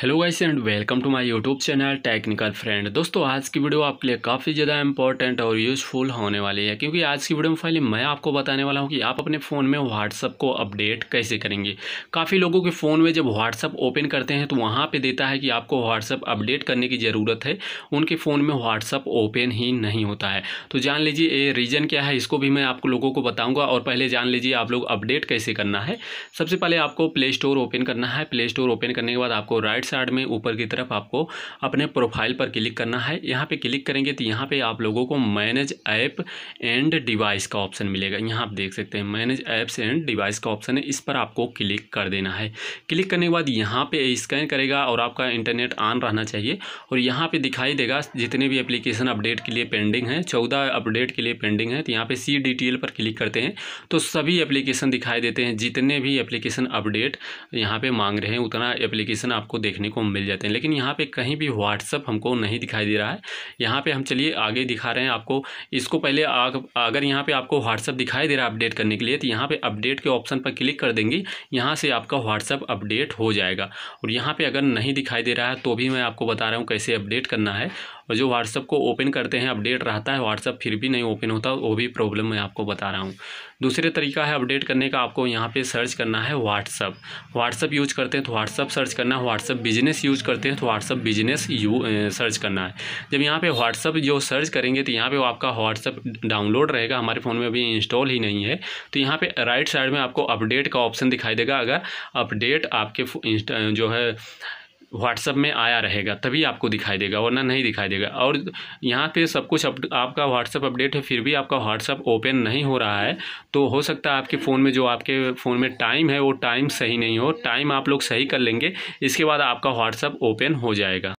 hello guys and welcome to my YouTube channel technical friend दोस्तों आज की video आपके लिए काफ़ी ज़्यादा इंपॉर्टेंट और यूज़फुल होने वाली है क्योंकि आज की वीडियो में पहले मैं आपको बताने वाला हूं कि आप अपने फ़ोन में व्हाट्सअप को अपडेट कैसे करेंगे काफ़ी लोगों के फ़ोन में जब व्हाट्सअप ओपन करते हैं तो वहाँ पर देता है कि आपको व्हाट्सअप अपडेट करने की ज़रूरत है उनके फ़ोन में व्हाट्सअप ओपन ही नहीं होता है तो जान लीजिए ये रीज़न क्या है इसको भी मैं आप लोगों को बताऊँगा और पहले जान लीजिए आप लोग अपडेट कैसे करना है सबसे पहले आपको प्ले स्टोर ओपन करना है प्ले स्टोर ओपन करने के बाद आपको राइट साइड में ऊपर की तरफ आपको अपने प्रोफाइल पर क्लिक करना है यहाँ पे क्लिक करेंगे तो यहाँ पे आप लोगों को मैनेज ऐप एंड डिवाइस का ऑप्शन मिलेगा यहाँ आप देख सकते हैं मैनेज ऐप्स एंड डिवाइस का ऑप्शन है इस पर आपको क्लिक कर देना है क्लिक करने के बाद यहाँ पे स्कैन करेगा और आपका इंटरनेट ऑन रहना चाहिए और यहाँ पर दिखाई देगा जितने भी अप्लीकेशन अपडेट के लिए पेंडिंग है चौदह अपडेट के लिए पेंडिंग है तो यहाँ पे सी डी पर क्लिक करते हैं तो सभी एप्लीकेशन दिखाई देते हैं जितने भी एप्लीकेशन अपडेट यहाँ पे मांग रहे हैं उतना एप्लीकेशन आपको देख देखने को मिल जाते हैं लेकिन यहाँ पे कहीं भी व्हाट्सअप हमको नहीं दिखाई दे रहा है यहाँ पे हम चलिए आगे दिखा रहे हैं आपको इसको पहले आग, अगर यहाँ पे आपको व्हाट्सअप दिखाई दे रहा है अपडेट करने के लिए तो यहाँ पे अपडेट के ऑप्शन पर क्लिक कर देंगे यहाँ से आपका व्हाट्सअप अपडेट हो जाएगा और यहाँ पर अगर नहीं दिखाई दे रहा है तो भी मैं आपको बता रहा हूँ कैसे अपडेट करना है और जो व्हाट्सअप को ओपन करते हैं अपडेट रहता है व्हाट्सअप फिर भी नहीं ओपन होता वो भी प्रॉब्लम मैं आपको बता रहा हूँ दूसरे तरीका है अपडेट करने का आपको यहाँ पे सर्च करना है व्हाट्सअप व्हाट्सअप यूज करते हैं तो व्हाट्सअप सर्च करना है व्हाट्सअप बिजनेस यूज करते हैं तो व्हाट्सअप बिजनेस यू सर्च करना है जब यहाँ पे व्हाट्सअप जो सर्च करेंगे तो यहाँ पे आपका व्हाट्सअप डाउनलोड रहेगा हमारे फ़ोन में अभी इंस्टॉल ही नहीं है तो यहाँ पर राइट साइड में आपको अपडेट का ऑप्शन दिखाई देगा अगर अपडेट आपके जो है व्हाट्सअप में आया रहेगा तभी आपको दिखाई देगा वरना नहीं दिखाई देगा और यहाँ पे सब कुछ अप, आपका व्हाट्सअप अपडेट है फिर भी आपका व्हाट्सअप ओपन नहीं हो रहा है तो हो सकता है आपके फ़ोन में जो आपके फ़ोन में टाइम है वो टाइम सही नहीं हो टाइम आप लोग सही कर लेंगे इसके बाद आपका व्हाट्सअप ओपन हो जाएगा